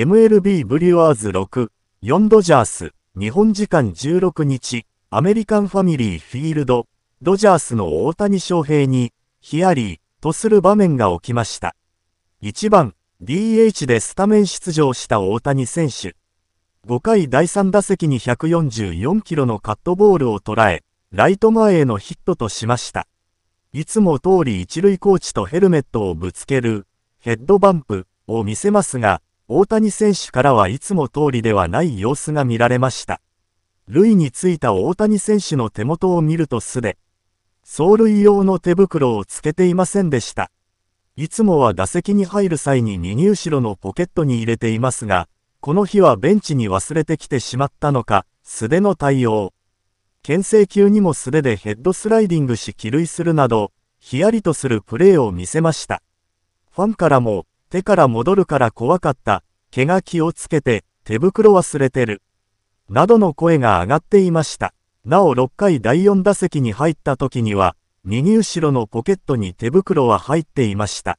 MLB ブリュワーズ6、4ドジャース、日本時間16日、アメリカンファミリーフィールド、ドジャースの大谷翔平に、ヒアリー、とする場面が起きました。1番、DH でスタメン出場した大谷選手。5回第3打席に144キロのカットボールを捉え、ライト前へのヒットとしました。いつも通り一塁コーチとヘルメットをぶつける、ヘッドバンプを見せますが、大谷選手からはいつも通りではない様子が見られました。塁についた大谷選手の手元を見ると素で、走塁用の手袋をつけていませんでした。いつもは打席に入る際に右後ろのポケットに入れていますが、この日はベンチに忘れてきてしまったのか、素手の対応。牽制球にも素手でヘッドスライディングし帰塁するなど、ヒヤリとするプレーを見せました。ファンからも、手から戻るから怖かった、毛が気をつけて、手袋忘れてる。などの声が上がっていました。なお6回第4打席に入った時には、右後ろのポケットに手袋は入っていました。